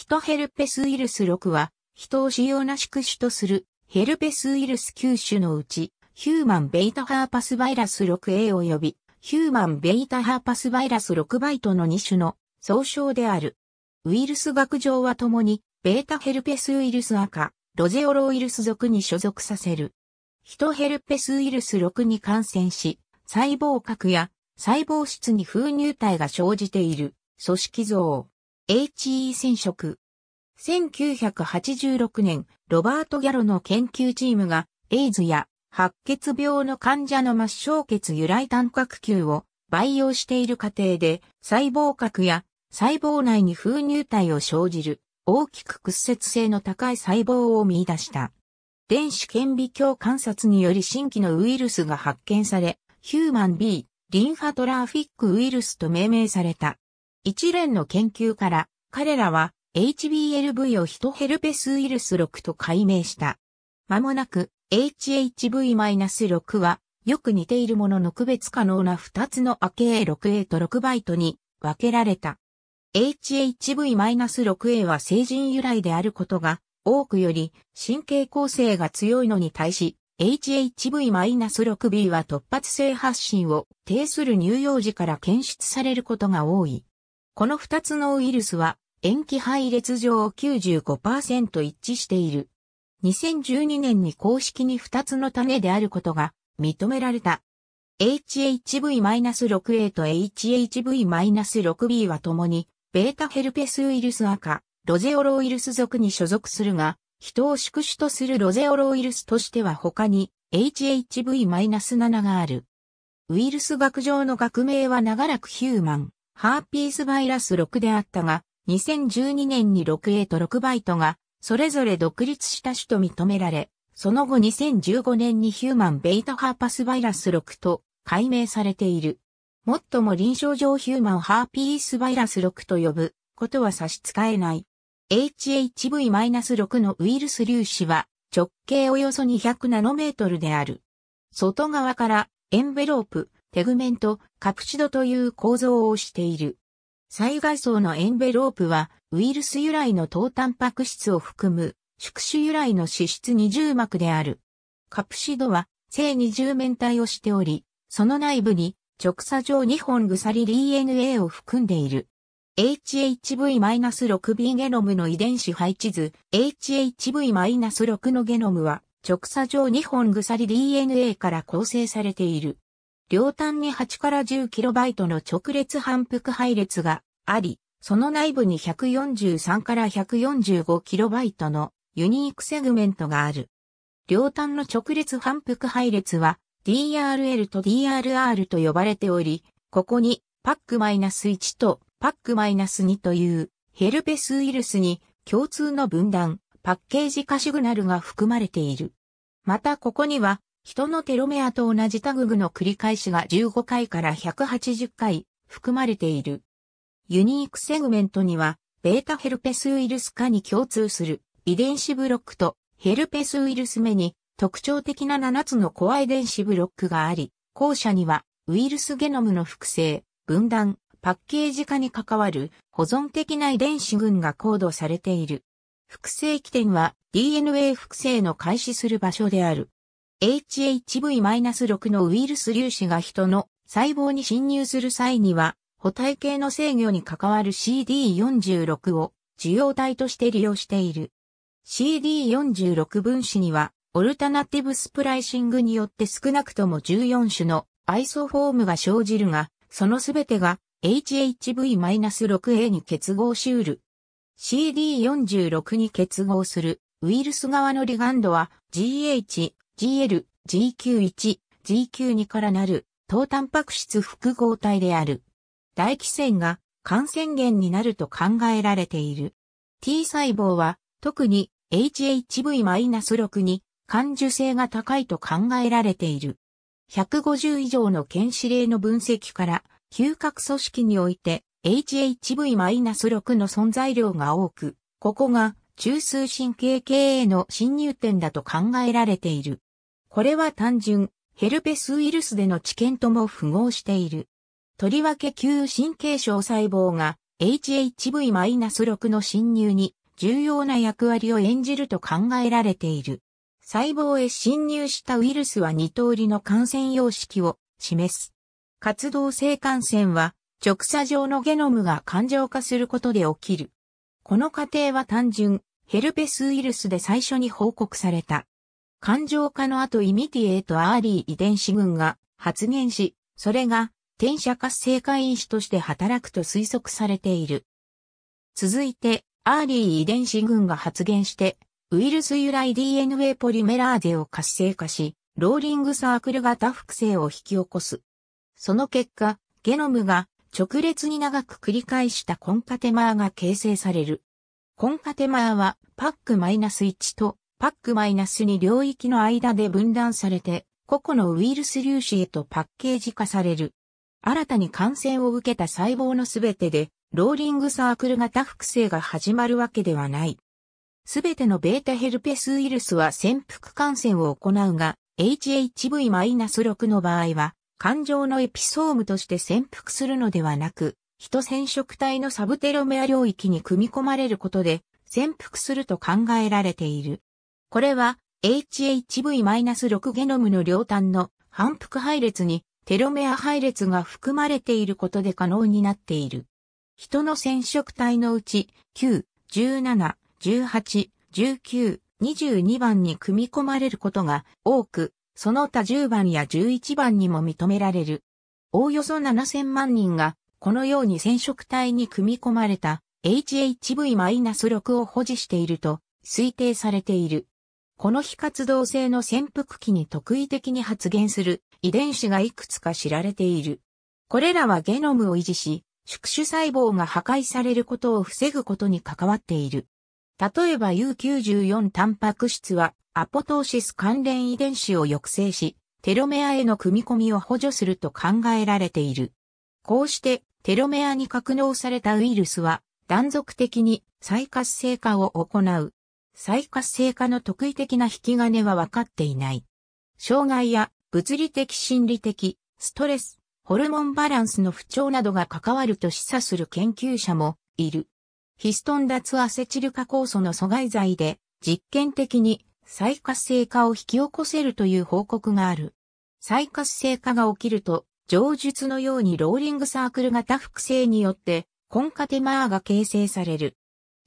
ヒトヘルペスウイルス6は、人を主要な宿主とするヘルペスウイルス9種のうち、ヒューマンベータハーパスバイラス 6A 及び、ヒューマンベータハーパスバイラス6バイトの2種の総称である。ウイルス学上は共に、ベータヘルペスウイルス赤、ロゼオロウイルス属に所属させる。ヒトヘルペスウイルス6に感染し、細胞核や細胞質に封入体が生じている組織像。HE 染色。1986年、ロバート・ギャロの研究チームが、エイズや白血病の患者の末梢血由来タンク球を培養している過程で、細胞核や細胞内に封入体を生じる、大きく屈折性の高い細胞を見出した。電子顕微鏡観察により新規のウイルスが発見され、ヒューマン B、リンファトラフィックウイルスと命名された。一連の研究から、彼らは HBLV をヒトヘルペスウイルス6と解明した。まもなく HHV-6 はよく似ているものの区別可能な2つの AK6A と6トに分けられた。HHV-6A は成人由来であることが多くより神経構成が強いのに対し HHV-6B は突発性発疹を呈する乳幼児から検出されることが多い。この二つのウイルスは塩基配列上95%一致している。2012年に公式に二つの種であることが認められた。HHV-6A と HHV-6B は共に、ベータヘルペスウイルス赤、ロゼオロウイルス属に所属するが、人を宿主とするロゼオロウイルスとしては他に HHV-7 がある。ウイルス学上の学名は長らくヒューマン、ハーピースバイラス6であったが、2012年に 6A と6バイトが、それぞれ独立した種と認められ、その後2015年にヒューマンベータハーパスバイラス6と解明されている。もっとも臨床上ヒューマンハーピースバイラス6と呼ぶことは差し支えない。HHV-6 のウイルス粒子は直径およそ200ナノメートルである。外側からエンベロープ、テグメント、カプチドという構造をしている。最外層のエンベロープは、ウイルス由来の糖タンパク質を含む、宿主由来の脂質二重膜である。カプシドは、正二重面体をしており、その内部に、直鎖状2本鎖 DNA を含んでいる。HHV-6B ゲノムの遺伝子配置図、HHV-6 のゲノムは、直鎖状2本鎖 DNA から構成されている。両端に8から 10KB の直列反復配列があり、その内部に143から 145KB のユニークセグメントがある。両端の直列反復配列は DRL と DRR と呼ばれており、ここにパック -1 とパック -2 というヘルペスウイルスに共通の分断、パッケージ化シグナルが含まれている。またここには人のテロメアと同じタググの繰り返しが15回から180回含まれている。ユニークセグメントには、ベータヘルペスウイルス化に共通する遺伝子ブロックとヘルペスウイルス目に特徴的な7つのコア遺伝子ブロックがあり、後者にはウイルスゲノムの複製、分断、パッケージ化に関わる保存的な遺伝子群がコードされている。複製起点は DNA 複製の開始する場所である。HHV-6 のウイルス粒子が人の細胞に侵入する際には、補体系の制御に関わる CD46 を受容体として利用している。CD46 分子には、オルタナティブスプライシングによって少なくとも14種のアイソフォームが生じるが、そのすべてが HHV-6A に結合しうる。CD46 に結合するウイルス側のリガンドは GH GL、GQ1、GQ2 からなる糖タンパク質複合体である。唾液腺が感染源になると考えられている。T 細胞は特に HHV-6 に感受性が高いと考えられている。150以上の検視例の分析から嗅覚組織において HHV-6 の存在量が多く、ここが中枢神経系への侵入点だと考えられている。これは単純、ヘルペスウイルスでの知見とも符合している。とりわけ旧神経症細胞が HHV-6 の侵入に重要な役割を演じると考えられている。細胞へ侵入したウイルスは2通りの感染様式を示す。活動性感染は直鎖状のゲノムが感情化することで起きる。この過程は単純、ヘルペスウイルスで最初に報告された。感情化の後イミティエートアーリー遺伝子群が発現し、それが転写活性化因子として働くと推測されている。続いて、アーリー遺伝子群が発現して、ウイルス由来 DNA ポリメラーゼを活性化し、ローリングサークル型複製を引き起こす。その結果、ゲノムが直列に長く繰り返したコンカテマーが形成される。コンカテマーはパック -1 とパックマイナス -2 領域の間で分断されて、個々のウイルス粒子へとパッケージ化される。新たに感染を受けた細胞のすべてで、ローリングサークル型複製が始まるわけではない。すべてのベータヘルペスウイルスは潜伏感染を行うが、HHV-6 の場合は、感情のエピソームとして潜伏するのではなく、人染色体のサブテロメア領域に組み込まれることで、潜伏すると考えられている。これは HHV-6 ゲノムの両端の反復配列にテロメア配列が含まれていることで可能になっている。人の染色体のうち9、17、18、19、22番に組み込まれることが多く、その他10番や11番にも認められる。おおよそ7000万人がこのように染色体に組み込まれた HHV-6 を保持していると推定されている。この非活動性の潜伏期に特異的に発現する遺伝子がいくつか知られている。これらはゲノムを維持し、宿主細胞が破壊されることを防ぐことに関わっている。例えば U94 タンパク質はアポトーシス関連遺伝子を抑制し、テロメアへの組み込みを補助すると考えられている。こうしてテロメアに格納されたウイルスは断続的に再活性化を行う。再活性化の特異的な引き金は分かっていない。障害や物理的心理的、ストレス、ホルモンバランスの不調などが関わると示唆する研究者もいる。ヒストン脱アセチル化酵素の阻害剤で実験的に再活性化を引き起こせるという報告がある。再活性化が起きると、上述のようにローリングサークル型複製によって、コンカテマーが形成される。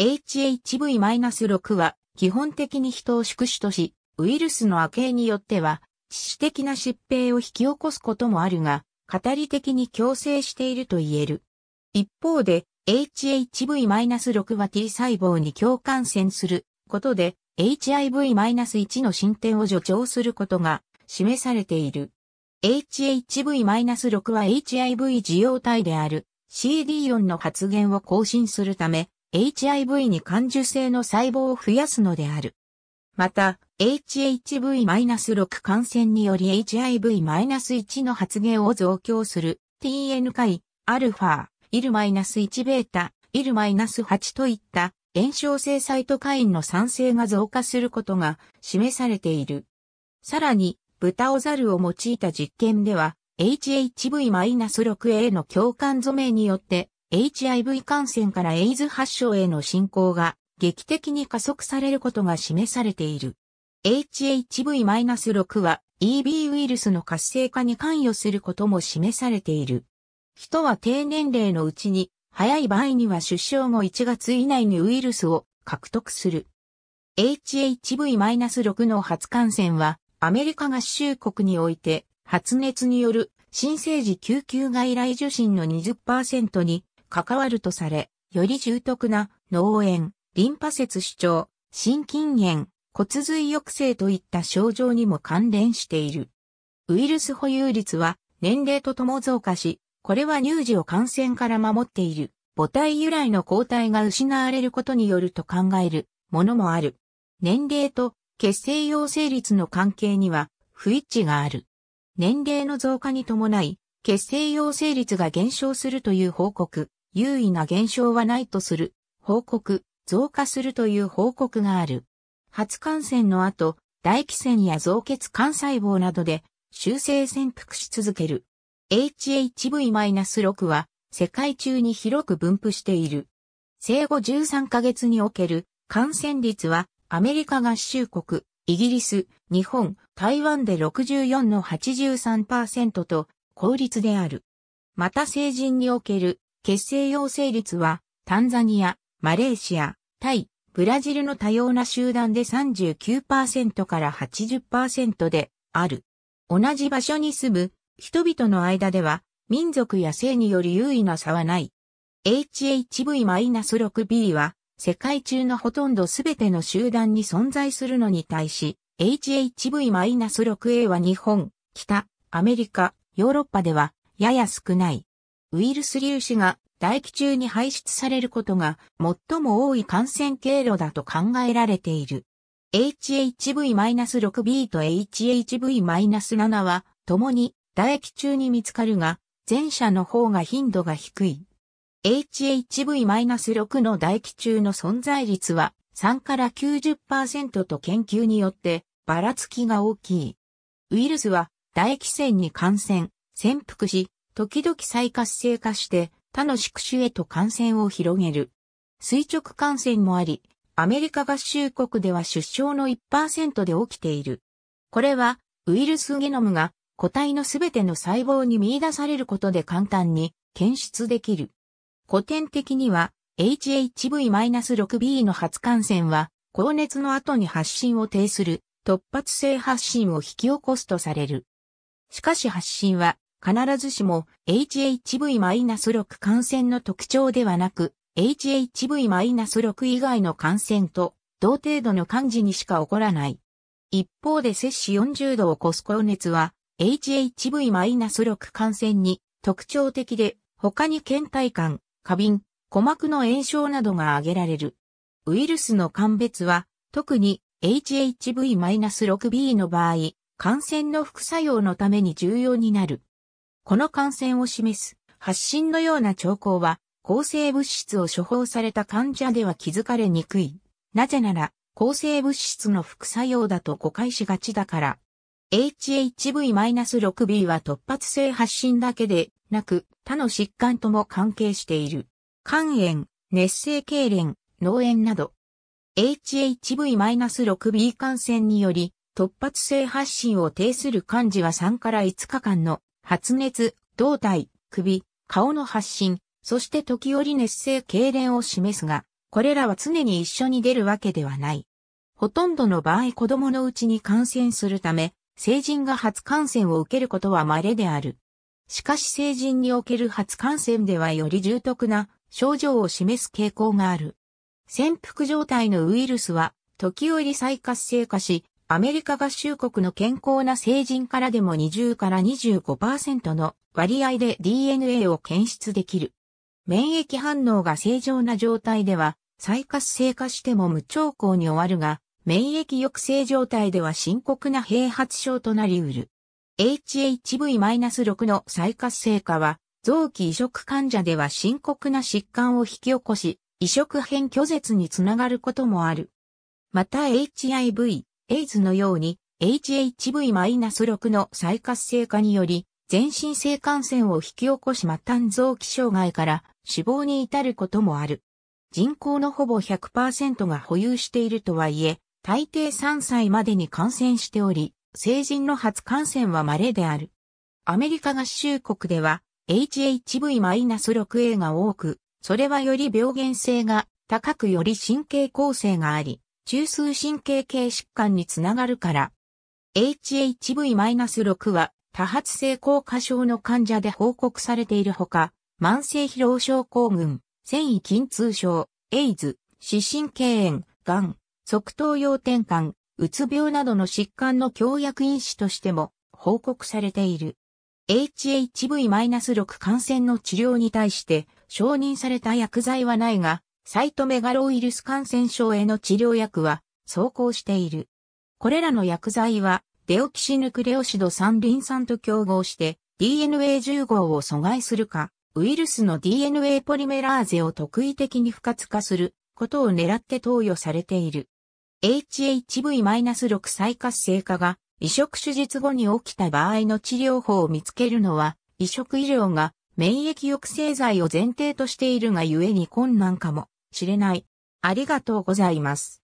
HHV-6 は基本的に人を宿主とし、ウイルスの悪影によっては、致死的な疾病を引き起こすこともあるが、語り的に強制していると言える。一方で、HHV-6 は T 細胞に共感染することで、HIV-1 の進展を助長することが示されている。HHV-6 は HIV 受容体である CD4 の発現を更新するため、HIV に感受性の細胞を増やすのである。また、HHV-6 感染により HIV-1 の発現を増強する TN 回、アルファ、IL-1 ベータ、IL-8 といった炎症性サイトカインの酸性が増加することが示されている。さらに、豚オザルを用いた実験では、HHV-6A の共感染めによって HIV 感染からエイズ発症への進行が劇的に加速されることが示されている。HHV-6 は EB ウイルスの活性化に関与することも示されている。人は低年齢のうちに、早い場合には出生後1月以内にウイルスを獲得する。HHV-6 の初感染は、アメリカ合衆国において、発熱による新生児救急外来受診の20%に関わるとされ、より重篤な脳炎、リンパ節主張、心筋炎、骨髄抑制といった症状にも関連している。ウイルス保有率は年齢ととも増加し、これは乳児を感染から守っている母体由来の抗体が失われることによると考えるものもある。年齢と血清陽性率の関係には不一致がある。年齢の増加に伴い、血清陽性率が減少するという報告有意な現象はないとする報告、増加するという報告がある。初感染の後、大気腺や増血幹細胞などで修正潜伏し続ける。HHV-6 は世界中に広く分布している。生後13ヶ月における感染率はアメリカ合衆国、イギリス、日本、台湾で64の83%と効率である。また成人における血清陽性率は、タンザニア、マレーシア、タイ、ブラジルの多様な集団で39%から80%である。同じ場所に住む人々の間では民族や性により優位な差はない。HHV-6B は世界中のほとんどすべての集団に存在するのに対し HHV-6A は日本、北、アメリカ、ヨーロッパではやや少ない。ウイルス粒子が唾液中に排出されることが最も多い感染経路だと考えられている。HHV-6B と HHV-7 は、共に唾液中に見つかるが、前者の方が頻度が低い。HHV-6 の唾液中の存在率は3から90%と研究によってばらつきが大きい。ウイルスは唾液腺に感染、潜伏し、時々再活性化して他の宿主へと感染を広げる。垂直感染もあり、アメリカ合衆国では出生の1%で起きている。これはウイルスゲノムが個体のすべての細胞に見出されることで簡単に検出できる。古典的には HHV-6B の初感染は高熱の後に発疹を呈する突発性発疹を引き起こすとされる。しかし発疹は必ずしも HHV-6 感染の特徴ではなく、HHV-6 以外の感染と同程度の感じにしか起こらない。一方で摂氏40度を超す高熱は HHV-6 感染に特徴的で他に倦怠感、過敏、鼓膜の炎症などが挙げられる。ウイルスの鑑別は特に HHV-6B の場合、感染の副作用のために重要になる。この感染を示す発疹のような兆候は、抗生物質を処方された患者では気づかれにくい。なぜなら、抗生物質の副作用だと誤解しがちだから。HHV-6B は突発性発疹だけでなく、他の疾患とも関係している。肝炎、熱性痙攣、脳炎など。HHV-6B 感染により、突発性発疹を呈する患者は3から5日間の発熱、胴体、首、顔の発疹、そして時折熱性痙攣を示すが、これらは常に一緒に出るわけではない。ほとんどの場合子供のうちに感染するため、成人が初感染を受けることは稀である。しかし成人における初感染ではより重篤な症状を示す傾向がある。潜伏状態のウイルスは時折再活性化し、アメリカ合衆国の健康な成人からでも20から25%の割合で DNA を検出できる。免疫反応が正常な状態では、再活性化しても無兆候に終わるが、免疫抑制状態では深刻な併発症となりうる。HHV-6 の再活性化は、臓器移植患者では深刻な疾患を引き起こし、移植変拒絶につながることもある。また HIV、エイズのように HHV-6 の再活性化により、全身性感染を引き起こし末端臓器障害から死亡に至ることもある。人口のほぼ100%が保有しているとはいえ、大抵3歳までに感染しており、成人の初感染は稀である。アメリカ合衆国では HHV-6A が多く、それはより病原性が高くより神経構成があり、中枢神経系疾患につながるから。HHV-6 は多発性硬化症の患者で報告されているほか、慢性疲労症候群、繊維筋痛症、エイズ、視神経炎、がん、側頭葉転換、うつ病などの疾患の強薬因子としても報告されている。HHV-6 感染の治療に対して承認された薬剤はないが、サイトメガロウイルス感染症への治療薬は走行している。これらの薬剤はデオキシヌクレオシド3リン酸と競合して DNA10 号を阻害するか、ウイルスの DNA ポリメラーゼを特異的に不活化することを狙って投与されている。HHV-6 再活性化が移植手術後に起きた場合の治療法を見つけるのは移植医療が免疫抑制剤を前提としているがゆえに困難かも。しれない。ありがとうございます。